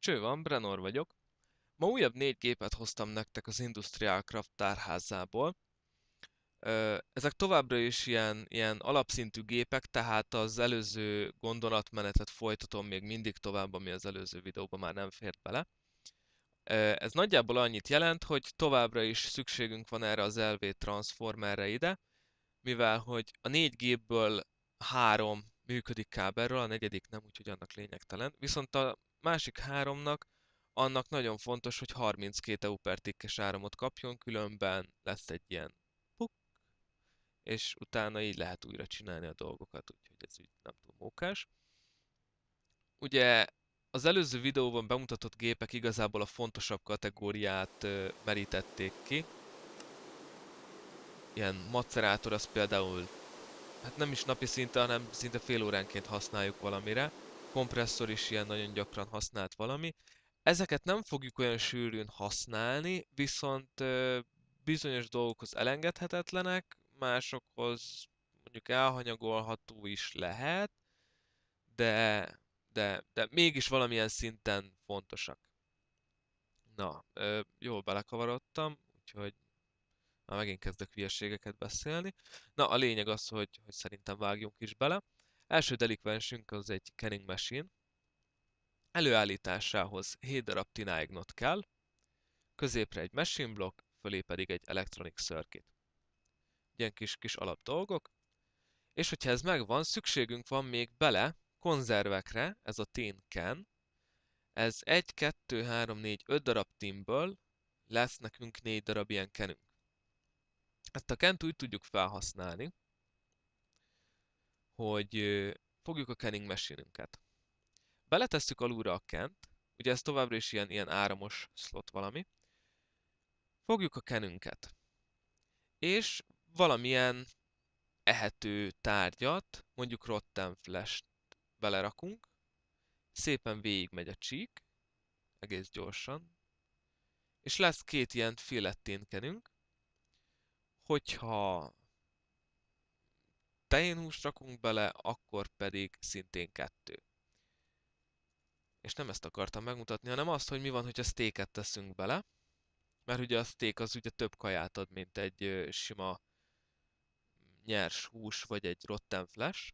Cső van, Brenor vagyok. Ma újabb négy gépet hoztam nektek az Industrial Craft tárházából. Ezek továbbra is ilyen, ilyen alapszintű gépek, tehát az előző gondolatmenetet folytatom még mindig tovább, ami az előző videóban már nem fért bele. Ez nagyjából annyit jelent, hogy továbbra is szükségünk van erre az LV Transformerre ide, mivel hogy a négy gépből három működik kábelről, a negyedik nem, úgyhogy annak lényegtelen. Viszont a másik háromnak annak nagyon fontos, hogy 32 EU per tickes áramot kapjon, különben lesz egy ilyen puk, és utána így lehet újra csinálni a dolgokat, úgyhogy ez így nem túl mókás. Ugye az előző videóban bemutatott gépek igazából a fontosabb kategóriát merítették ki. Ilyen macerátor az például, hát nem is napi szinte, hanem szinte fél óránként használjuk valamire kompresszor is ilyen nagyon gyakran használt valami. Ezeket nem fogjuk olyan sűrűn használni, viszont bizonyos dolgokhoz elengedhetetlenek, másokhoz mondjuk elhanyagolható is lehet, de, de, de mégis valamilyen szinten fontosak. Na, jól belekavarodtam, úgyhogy már megint kezdek hülyeségeket beszélni. Na, a lényeg az, hogy, hogy szerintem vágjunk is bele. Első delikvensünk az egy Kenning machine. Előállításához 7 darab tináignot kell, középre egy machine block, fölé pedig egy electronic circuit. Ilyen kis-kis alap dolgok. És hogyha ez megvan, szükségünk van még bele konzervekre, ez a tin can. Ez 1, 2, 3, 4, 5 darab tinből lesz nekünk 4 darab ilyen kenünk. Ezt a kent úgy tudjuk felhasználni, hogy fogjuk a kenning machine-ünket. Beletesszük alulra a kent, ugye ez továbbra is ilyen, ilyen áramos slot valami. Fogjuk a kenünket, és valamilyen ehető tárgyat, mondjuk rotten flash belerakunk, szépen végig megy a csík, egész gyorsan, és lesz két ilyen kenünk, hogyha húst rakunk bele, akkor pedig szintén kettő. És nem ezt akartam megmutatni, hanem azt, hogy mi van, hogyha steaket teszünk bele. Mert ugye a steak az ugye több kaját ad, mint egy sima nyers hús, vagy egy rotten flash.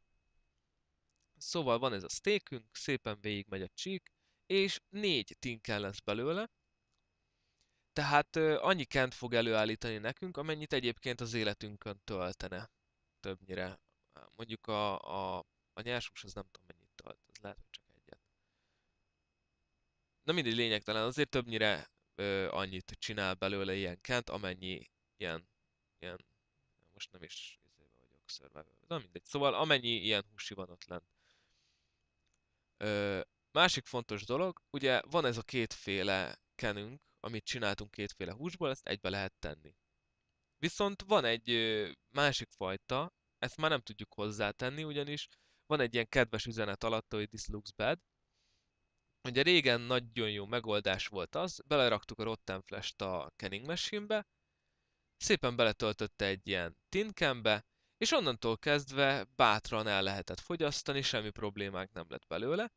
Szóval van ez a steakünk, szépen végig megy a csík, és négy tinken lesz belőle, tehát annyi kent fog előállítani nekünk, amennyit egyébként az életünkön töltene többnyire mondjuk a, a, a nyershús az nem tudom mennyit tart, az lehet, hogy csak egyet. Na mindig lényegtelen, azért többnyire ö, annyit csinál belőle ilyen kent, amennyi ilyen, ilyen most nem is izébe vagyok survivor, na mindegy. Szóval amennyi ilyen húsi van ott lent. Ö, másik fontos dolog, ugye van ez a kétféle kenünk, amit csináltunk kétféle húsból, ezt egybe lehet tenni. Viszont van egy másik fajta, ezt már nem tudjuk hozzátenni, ugyanis van egy ilyen kedves üzenet alatt, hogy this looks bad. Ugye régen nagyon jó megoldás volt az, beleraktuk a Rotten Flash-t a Kenning Machine-be, szépen beletöltötte egy ilyen tinkembe, és onnantól kezdve bátran el lehetett fogyasztani, semmi problémánk nem lett belőle.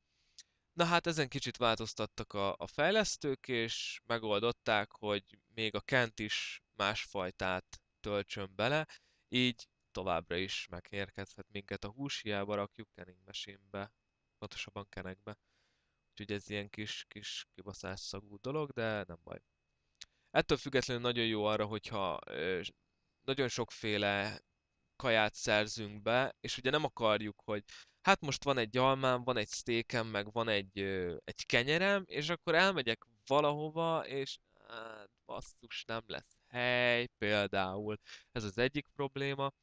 Na hát ezen kicsit változtattak a, a fejlesztők, és megoldották, hogy még a Kent is másfajtát töltsön bele, így továbbra is megérkezhet minket a hiába rakjuk Kenning machine-be, pontosabban kenekbe. Úgyhogy ez ilyen kis, kis kibaszás szagú dolog, de nem baj. Ettől függetlenül nagyon jó arra, hogyha nagyon sokféle kaját szerzünk be, és ugye nem akarjuk, hogy hát most van egy almám, van egy sztékem, meg van egy, egy kenyerem, és akkor elmegyek valahova, és hát basszus, nem lesz hely például. Ez az egyik probléma.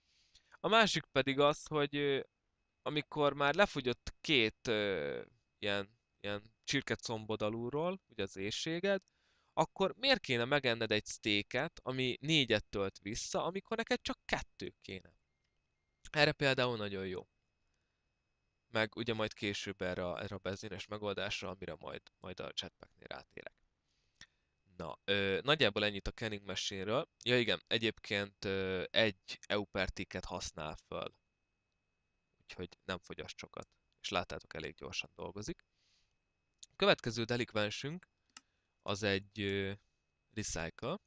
A másik pedig az, hogy amikor már lefogyott két ilyen, ilyen csirkecombod alulról, ugye az éjséged, akkor miért kéne megenned egy sztéket, ami négyet tölt vissza, amikor neked csak kettő kéne? Erre például nagyon jó. Meg ugye majd később erre, a, erre a benzines megoldásra, amire majd, majd a chatpacknél rátérek. Na, ö, nagyjából ennyit a Kenning machine Ja igen, egyébként ö, egy EU per ticket használ föl. Úgyhogy nem fogyaszt sokat. És láttátok, elég gyorsan dolgozik. A következő delikvensünk az egy ö, Recycle.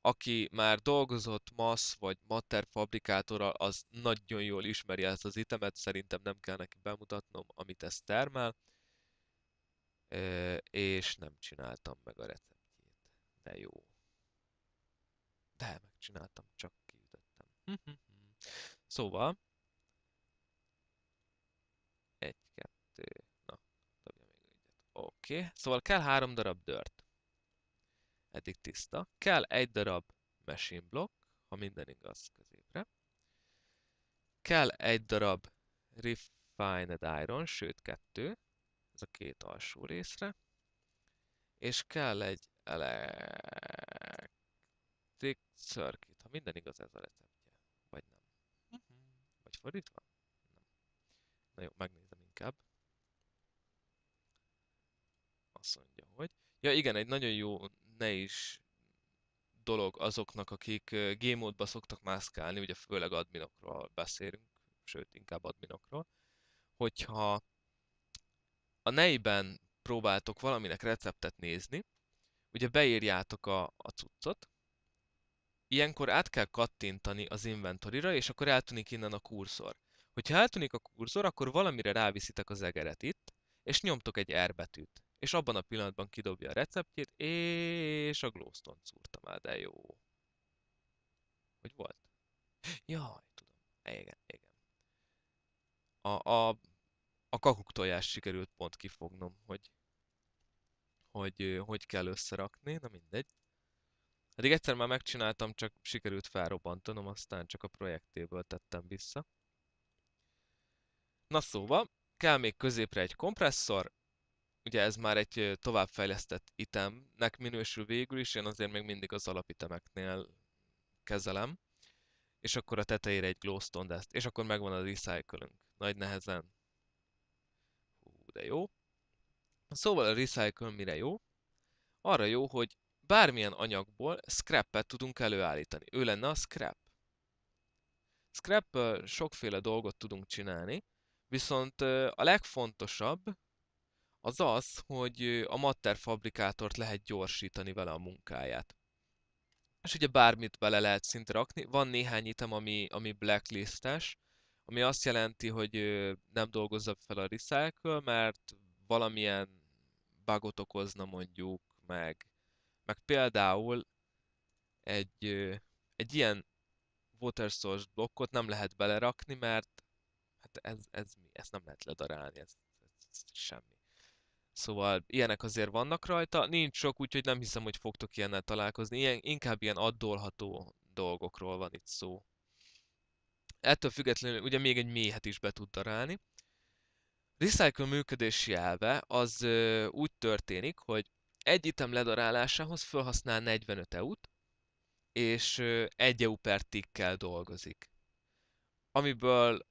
Aki már dolgozott MASZ vagy Matter fabrikátorral, az nagyon jól ismeri ezt az itemet, szerintem nem kell neki bemutatnom, amit ez termel. Ö, és nem csináltam meg a receptet de jó. De megcsináltam, csak kiütöttem. szóval... Egy, kettő... Na, dobja még egyet. Oké, okay. szóval kell három darab dört. Eddig tiszta. Kell egy darab machine block, ha minden igaz középre. Kell egy darab refined iron, sőt kettő, ez a két alsó részre. És kell egy Electric Circuit. Ha minden igaz, ez a receptje. Vagy nem. Uh-huh. Vagy fordítva? Nem. Na jó, megnézem inkább. Azt mondja, hogy... Ja igen, egy nagyon jó ne is dolog azoknak, akik gémódba szoktak mászkálni, ugye főleg adminokról beszélünk, sőt, inkább adminokról, hogyha a neiben próbáltok valaminek receptet nézni, Ugye beírjátok a, a cuccot, ilyenkor át kell kattintani az inventorira, és akkor eltűnik innen a kurzor. Hogyha eltűnik a kurzor, akkor valamire ráviszitek az egeret itt, és nyomtok egy R betűt. És abban a pillanatban kidobja a receptjét, és a glowstone szúrtam el, de jó. Hogy volt? Jaj, tudom. Igen, igen. A, a, a kakuktojást sikerült pont kifognom, hogy hogy hogy kell összerakni, na mindegy. Eddig egyszer már megcsináltam, csak sikerült felrobbantanom, aztán csak a projektéből tettem vissza. Na szóval, kell még középre egy kompresszor, ugye ez már egy továbbfejlesztett itemnek minősül végül is, én azért még mindig az alapitemeknél kezelem, és akkor a tetejére egy glowstone ezt, és akkor megvan a recycle -ünk. Nagy nehezen. Hú, de jó. Szóval a recycle mire jó? Arra jó, hogy bármilyen anyagból scrappet tudunk előállítani. Ő lenne a scrap. scrap sokféle dolgot tudunk csinálni, viszont a legfontosabb az az, hogy a matter fabrikátort lehet gyorsítani vele a munkáját. És ugye bármit bele lehet szinte rakni. Van néhány item, ami, ami blacklistes, ami azt jelenti, hogy nem dolgozza fel a recycle, mert valamilyen bugot okozna mondjuk, meg, meg például egy, egy ilyen water source blokkot nem lehet belerakni, mert hát ez, ez mi? Ezt nem lehet ledarálni, ez, ez, ez semmi. Szóval ilyenek azért vannak rajta, nincs sok, úgyhogy nem hiszem, hogy fogtok ilyennel találkozni. Ilyen, inkább ilyen addolható dolgokról van itt szó. Ettől függetlenül ugye még egy méhet is be tud darálni recycle működési elve az ö, úgy történik, hogy egy item ledarálásához felhasznál 45 EU-t, és ö, egy EU per tickkel dolgozik. Amiből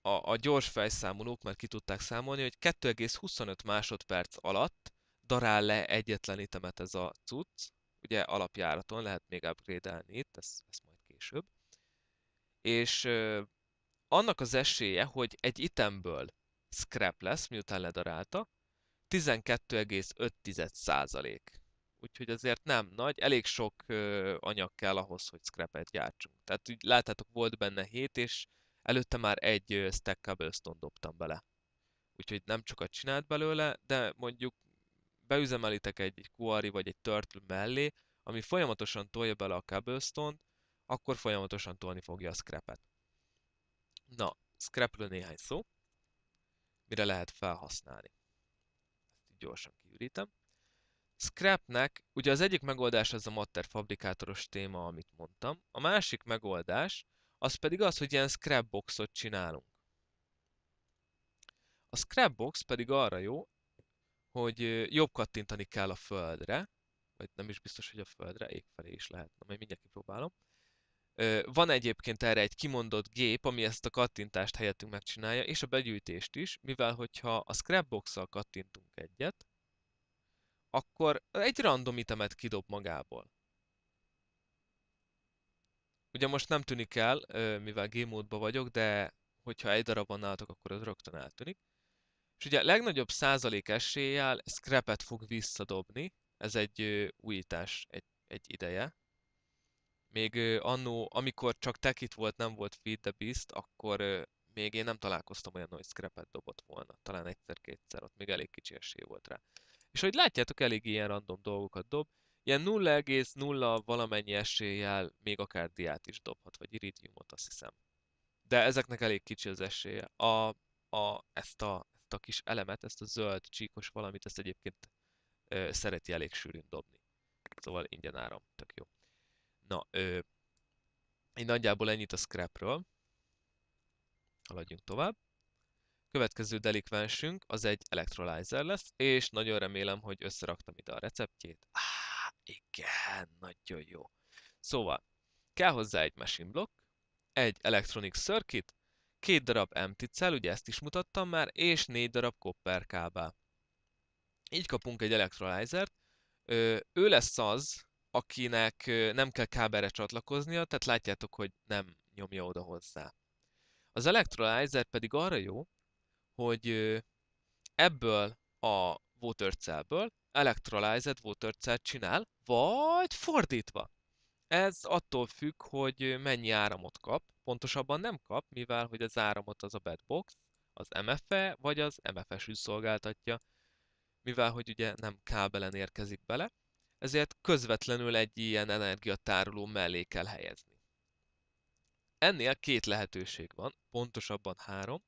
a, a gyors fejszámolók már ki tudták számolni, hogy 2,25 másodperc alatt darál le egyetlen itemet ez a cucc. Ugye alapjáraton lehet még upgrade-elni itt, ezt, ezt majd később. És ö, annak az esélye, hogy egy itemből scrap lesz, miután ledarálta, 12,5 Úgyhogy azért nem nagy, elég sok anyag kell ahhoz, hogy scrapet gyártsunk. Tehát úgy láthatok, volt benne 7, és előtte már egy stack cobblestone dobtam bele. Úgyhogy nem csak a csinált belőle, de mondjuk beüzemelitek egy quarry vagy egy turtle mellé, ami folyamatosan tolja bele a cobblestone akkor folyamatosan tolni fogja a scrapet. Na, scrapről néhány szó mire lehet felhasználni. Ezt így gyorsan kiürítem. Scrapnek, ugye az egyik megoldás az a matter fabrikátoros téma, amit mondtam. A másik megoldás, az pedig az, hogy ilyen scrapboxot csinálunk. A scrapbox pedig arra jó, hogy jobb kattintani kell a földre, vagy nem is biztos, hogy a földre, ég felé is lehet, na majd mindjárt kipróbálom. Van egyébként erre egy kimondott gép, ami ezt a kattintást helyettünk megcsinálja, és a begyűjtést is, mivel hogyha a scrapbox-szal kattintunk egyet, akkor egy random itemet kidob magából. Ugye most nem tűnik el, mivel game vagyok, de hogyha egy darab van nálatok, akkor az rögtön eltűnik. És ugye a legnagyobb százalék eséllyel scrapet fog visszadobni, ez egy újítás egy, egy ideje, még annó, amikor csak Tekit volt, nem volt Feed the Beast, akkor még én nem találkoztam olyan, hogy scrapet dobott volna. Talán egyszer-kétszer, ott még elég kicsi esély volt rá. És hogy látjátok, elég ilyen random dolgokat dob. Ilyen 0,0 valamennyi eséllyel még akár diát is dobhat, vagy iridiumot, azt hiszem. De ezeknek elég kicsi az esélye. A, a, ezt, a, ezt a kis elemet, ezt a zöld csíkos valamit, ezt egyébként ö, szereti elég sűrűn dobni. Szóval ingyen áram, tök jó. Na, ö, én nagyjából ennyit a scrapről. Haladjunk tovább. Következő delikvensünk az egy electrolyzer lesz, és nagyon remélem, hogy összeraktam ide a receptjét. Á, igen, nagyon jó. Szóval, kell hozzá egy machine block, egy electronic circuit, két darab empty cell, ugye ezt is mutattam már, és négy darab copper kábel. Így kapunk egy elektrolyzert. Ő lesz az, akinek nem kell kábelre csatlakoznia, tehát látjátok, hogy nem nyomja oda hozzá. Az Electrolyzer pedig arra jó, hogy ebből a watercellből Electrolyzed watercell csinál, vagy fordítva. Ez attól függ, hogy mennyi áramot kap. Pontosabban nem kap, mivel hogy az áramot az a bedbox, az MFE, vagy az MFS szolgáltatja, mivel hogy ugye nem kábelen érkezik bele ezért közvetlenül egy ilyen energiatároló mellé kell helyezni. Ennél két lehetőség van, pontosabban három.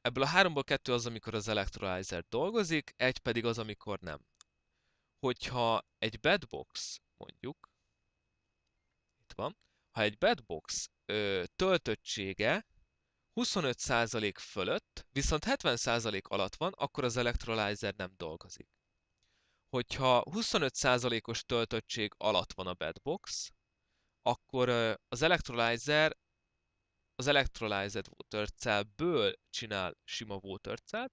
Ebből a háromból kettő az, amikor az electrolyzer dolgozik, egy pedig az, amikor nem. Hogyha egy bedbox, mondjuk, itt van, ha egy bedbox ö, töltöttsége 25% fölött, viszont 70% alatt van, akkor az electrolyzer nem dolgozik hogyha 25%-os töltöttség alatt van a bedbox, akkor az Electrolyzer az Electrolyzed Water cellből csinál sima Water cellt,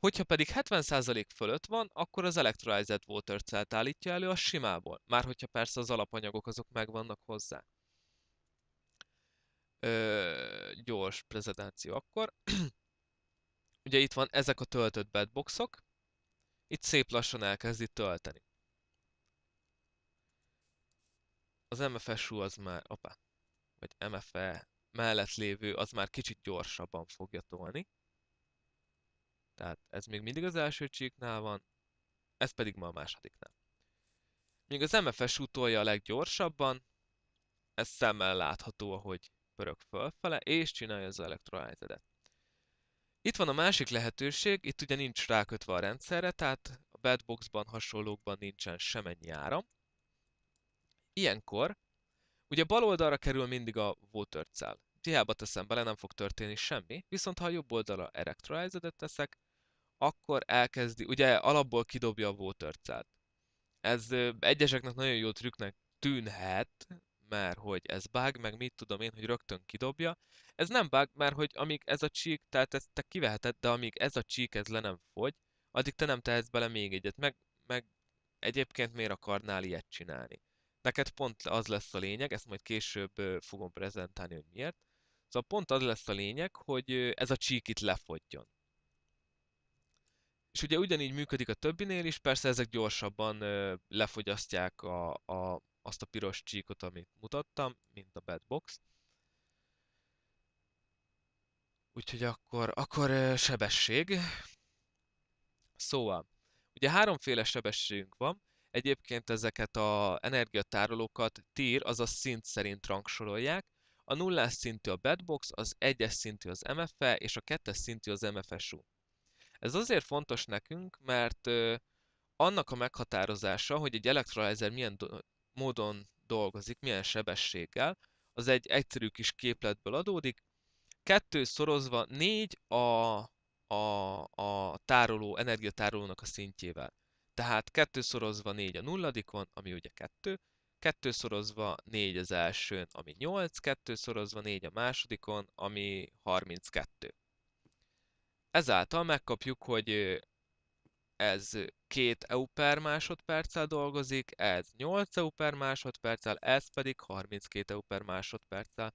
hogyha pedig 70% fölött van, akkor az Electrolyzed Water cellt állítja elő a simából, már hogyha persze az alapanyagok azok megvannak hozzá. Ö, gyors prezentáció akkor. Ugye itt van ezek a töltött bedboxok, itt szép lassan elkezdi tölteni. Az MFSU az már, apa, vagy MFE mellett lévő, az már kicsit gyorsabban fogja tolni. Tehát ez még mindig az első csíknál van, ez pedig ma a másodiknál. Míg az MFSU tolja a leggyorsabban, ez szemmel látható, ahogy pörög fölfele, és csinálja az elektrolytedet. Itt van a másik lehetőség, itt ugye nincs rákötve a rendszerre, tehát a bedboxban hasonlókban nincsen semennyi áram. Ilyenkor, ugye bal oldalra kerül mindig a water cell. Hiába teszem bele, nem fog történni semmi, viszont ha a jobb oldalra electrolyzed teszek, akkor elkezdi, ugye alapból kidobja a water cell Ez egyeseknek nagyon jó trükknek tűnhet, mert hogy ez bug, meg mit tudom én, hogy rögtön kidobja. Ez nem bug, mert hogy amíg ez a csík, tehát ezt te kiveheted, de amíg ez a csík ez le nem fogy, addig te nem tehetsz bele még egyet, meg, meg egyébként miért akarnál ilyet csinálni. Neked pont az lesz a lényeg, ezt majd később fogom prezentálni, hogy miért. Szóval pont az lesz a lényeg, hogy ez a csík itt lefogyjon. És ugye ugyanígy működik a többinél is, persze ezek gyorsabban lefogyasztják a, a, azt a piros csíkot, amit mutattam, mint a bad box. Úgyhogy akkor, akkor sebesség. Szóval, ugye háromféle sebességünk van, egyébként ezeket a energiatárolókat tír, azaz szint szerint rangsorolják, a nullás szintű a bedbox, az egyes szintű az MFE, és a kettes szintű az MFSU. Ez azért fontos nekünk, mert ö, annak a meghatározása, hogy egy elektrolyzer milyen módon dolgozik, milyen sebességgel, az egy egyszerű kis képletből adódik. Kettő szorozva négy a, a, a tároló, energiatárolónak a szintjével. Tehát kettő szorozva négy a nulladikon, ami ugye kettő, kettő szorozva négy az elsőn, ami 8, kettő szorozva négy a másodikon, ami 32. Ezáltal megkapjuk, hogy ez 2 EU per másodperccel dolgozik, ez 8 EU per másodperccel, ez pedig 32 EU per másodperccel.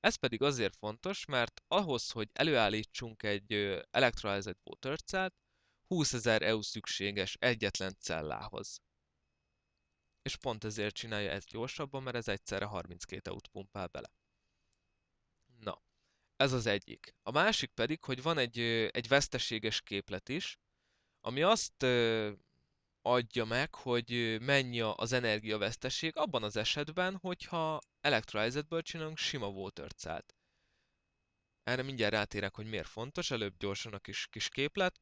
Ez pedig azért fontos, mert ahhoz, hogy előállítsunk egy elektrolyzett bótörcát, 20 ezer EU szükséges egyetlen cellához. És pont ezért csinálja ezt gyorsabban, mert ez egyszerre 32 EU-t pumpál bele. Na, ez az egyik. A másik pedig, hogy van egy, egy veszteséges képlet is, ami azt adja meg, hogy mennyi az energiaveszteség abban az esetben, hogyha Electrolyzetből csinálunk sima water cell Erre mindjárt rátérek, hogy miért fontos, előbb gyorsan a kis, kis képlet.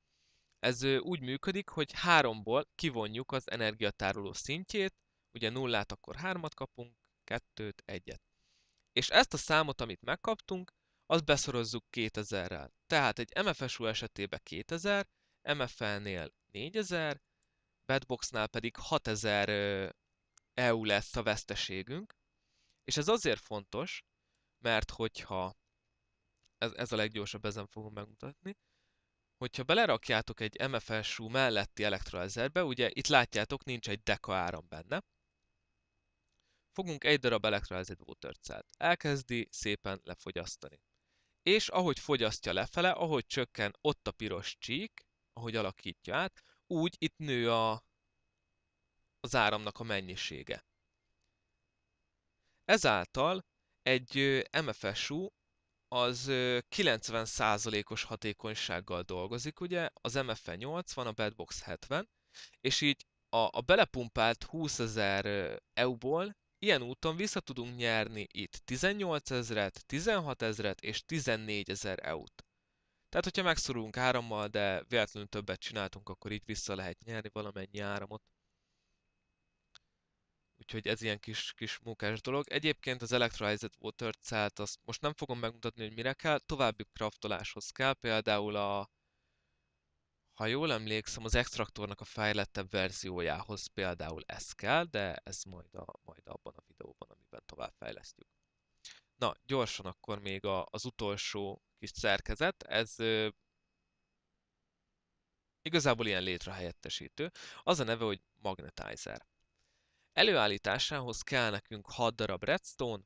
Ez úgy működik, hogy háromból kivonjuk az energiatároló szintjét, ugye nullát akkor hármat kapunk, kettőt, egyet. És ezt a számot, amit megkaptunk, azt beszorozzuk 2000-rel. Tehát egy MFSU esetében 2000, MFL-nél 4000, Badboxnál pedig 6000 EU lesz a veszteségünk, és ez azért fontos, mert hogyha, ez, ez a leggyorsabb, ezen fogom megmutatni, hogyha belerakjátok egy MFF-sú melletti elektrolyzerbe, ugye itt látjátok, nincs egy deka áram benne, fogunk egy darab elektrolyzert water cell Elkezdi szépen lefogyasztani. És ahogy fogyasztja lefele, ahogy csökken ott a piros csík, ahogy alakítja át, úgy itt nő a, az áramnak a mennyisége. Ezáltal egy MFSU az 90%-os hatékonysággal dolgozik, ugye, az MFE 80, a Bedbox 70, és így a, a belepumpált 20 EU-ból ilyen úton vissza tudunk nyerni itt 18 et 16 et és 14 EU-t. Tehát, hogyha megszorulunk árammal, de véletlenül többet csináltunk, akkor így vissza lehet nyerni valamennyi áramot. Úgyhogy ez ilyen kis, kis munkás dolog. Egyébként az Electrolyzed Water cell azt most nem fogom megmutatni, hogy mire kell, további kraftoláshoz kell, például a, ha jól emlékszem, az extraktornak a fejlettebb verziójához például ez kell, de ez majd, a, majd abban a videóban, amiben tovább fejlesztjük. Na, gyorsan akkor még a, az utolsó kis szerkezet, ez ö, igazából ilyen létrehelyettesítő. Az a neve, hogy magnetizer. Előállításához kell nekünk 6 darab redstone,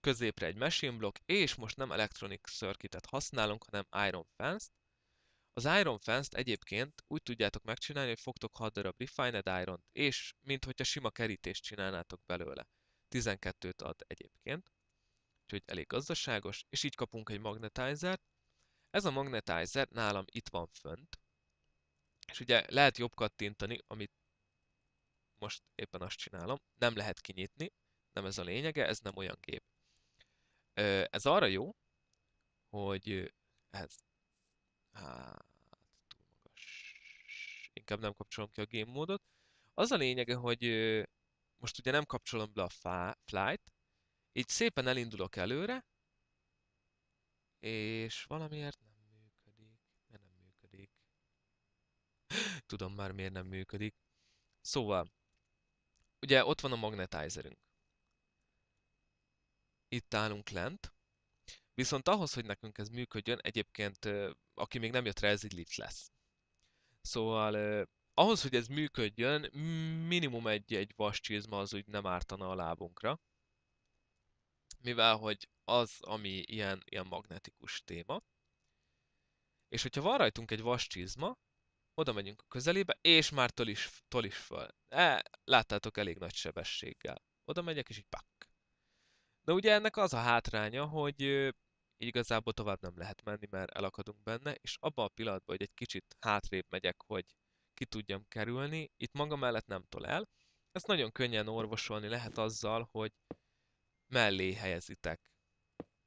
középre egy machine block, és most nem electronic circuitet használunk, hanem iron fence-t. Az iron fence-t egyébként úgy tudjátok megcsinálni, hogy fogtok 6 darab refined iron és mint hogyha sima kerítést csinálnátok belőle. 12-t ad egyébként úgyhogy elég gazdaságos, és így kapunk egy magnetizert. Ez a magnetizer nálam itt van fönt, és ugye lehet jobb kattintani, amit most éppen azt csinálom, nem lehet kinyitni, nem ez a lényege, ez nem olyan gép. Ez arra jó, hogy ez... Hát, túl magas. Inkább nem kapcsolom ki a game módot. Az a lényege, hogy most ugye nem kapcsolom be a flight, így szépen elindulok előre, és valamiért nem működik. Miért nem működik? Tudom már miért nem működik. Szóval, ugye ott van a magnetizerünk. Itt állunk lent, viszont ahhoz, hogy nekünk ez működjön, egyébként aki még nem jött rá, ez egy lift lesz. Szóval ahhoz, hogy ez működjön, minimum egy, egy vas csizma az úgy nem ártana a lábunkra mivel hogy az, ami ilyen, ilyen magnetikus téma. És hogyha van rajtunk egy vas csizma, oda megyünk a közelébe, és már tol is, tol is föl. E, láttátok, elég nagy sebességgel. Oda megyek, és így pak. De ugye ennek az a hátránya, hogy így igazából tovább nem lehet menni, mert elakadunk benne, és abban a pillanatban, hogy egy kicsit hátrébb megyek, hogy ki tudjam kerülni, itt maga mellett nem tol el. Ezt nagyon könnyen orvosolni lehet azzal, hogy mellé helyezitek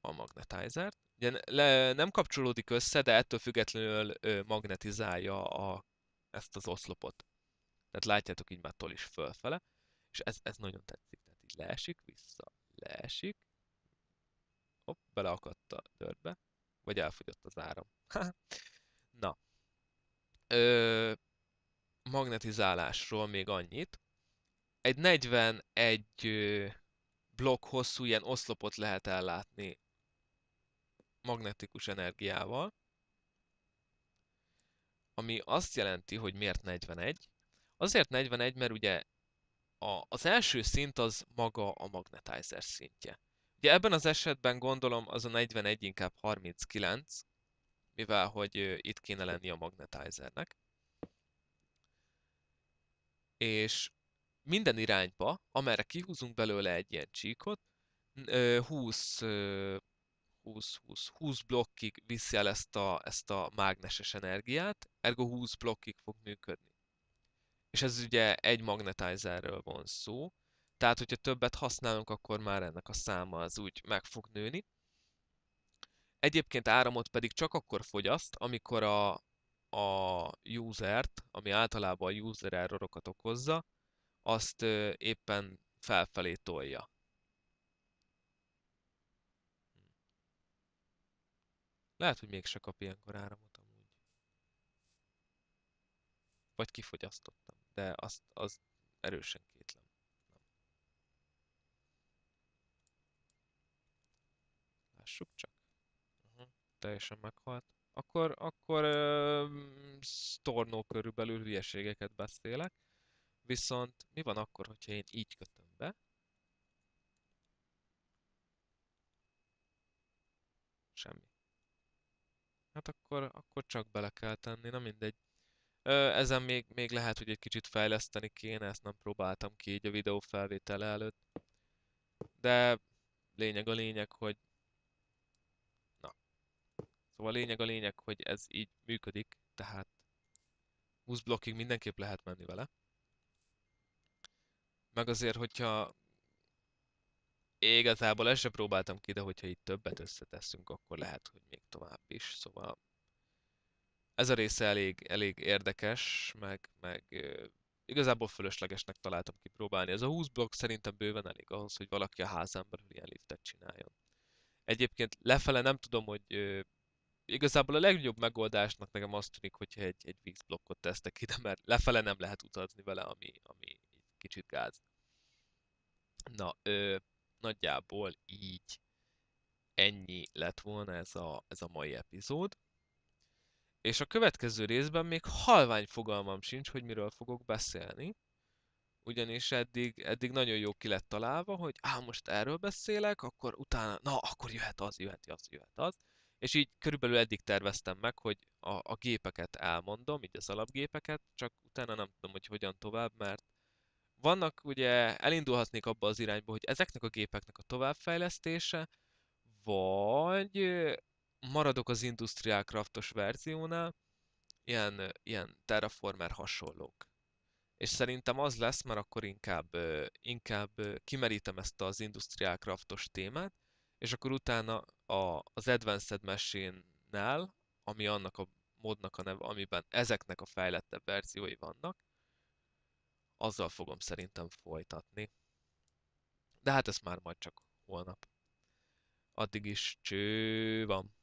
a magnetizert. Ugye le, nem kapcsolódik össze, de ettől függetlenül ö, magnetizálja a, ezt az oszlopot. Tehát látjátok így már tol is fölfele, és ez, ez nagyon tetszik. Tehát így leesik, vissza, leesik. Hopp, beleakadt a dörbe, vagy elfogyott az áram. Na. Ö, magnetizálásról még annyit. Egy 41 blokk hosszú ilyen oszlopot lehet ellátni magnetikus energiával, ami azt jelenti, hogy miért 41. Azért 41, mert ugye a, az első szint az maga a magnetizer szintje. Ugye ebben az esetben gondolom az a 41 inkább 39, mivel hogy itt kéne lenni a magnetizernek. És minden irányba, amerre kihúzunk belőle egy ilyen csíkot, 20 20-20 blokkig viszi el ezt a, ezt a mágneses energiát, ergo 20 blokkig fog működni. És ez ugye egy magnetizerről van szó, tehát hogyha többet használunk, akkor már ennek a száma az úgy meg fog nőni. Egyébként áramot pedig csak akkor fogyaszt, amikor a, a usert, ami általában a user errorokat okozza, azt éppen felfelé tolja. Lehet, hogy mégse kap ilyenkor áramot amúgy. Vagy kifogyasztottam, de azt, az erősen kétlem. Nem. Lássuk csak. Uh -huh. Teljesen meghalt. Akkor, akkor uh, sztornó körülbelül hülyeségeket beszélek. Viszont mi van akkor, hogyha én így kötöm be? Semmi. Hát akkor, akkor csak bele kell tenni, na mindegy. Ö, ezen még, még lehet, hogy egy kicsit fejleszteni kéne, ezt nem próbáltam ki így a videó felvétele előtt. De lényeg a lényeg, hogy... Na. Szóval lényeg a lényeg, hogy ez így működik, tehát 20 blokkig mindenképp lehet menni vele meg azért, hogyha igazából ezt sem próbáltam ki, de hogyha itt többet összetesszünk, akkor lehet, hogy még tovább is, szóval ez a része elég, elég érdekes, meg, meg igazából fölöslegesnek találtam kipróbálni. Ez a 20 blokk szerintem bőven elég ahhoz, hogy valaki a házember ilyen liftet csináljon. Egyébként lefele nem tudom, hogy ö, igazából a legjobb megoldásnak nekem azt tűnik, hogyha egy, egy vízblokkot tesztek ide, mert lefele nem lehet utazni vele, ami, ami kicsit gáz. Na, ö, nagyjából így ennyi lett volna ez a, ez a mai epizód. És a következő részben még halvány fogalmam sincs, hogy miről fogok beszélni. Ugyanis eddig, eddig nagyon jó ki lett találva, hogy á, most erről beszélek, akkor utána, na, akkor jöhet az, jöhet az, jöhet az. És így körülbelül eddig terveztem meg, hogy a, a gépeket elmondom, így az alapgépeket, csak utána nem tudom, hogy hogyan tovább, mert vannak ugye, elindulhatnék abba az irányba, hogy ezeknek a gépeknek a továbbfejlesztése, vagy maradok az Industrial Craftos verziónál, ilyen, ilyen Terraformer hasonlók. És szerintem az lesz, mert akkor inkább, inkább kimerítem ezt az Industrial Craftos témát, és akkor utána a, az Advanced Machine-nál, ami annak a módnak a neve, amiben ezeknek a fejlettebb verziói vannak, azzal fogom szerintem folytatni. De hát ez már majd csak holnap. Addig is cső van.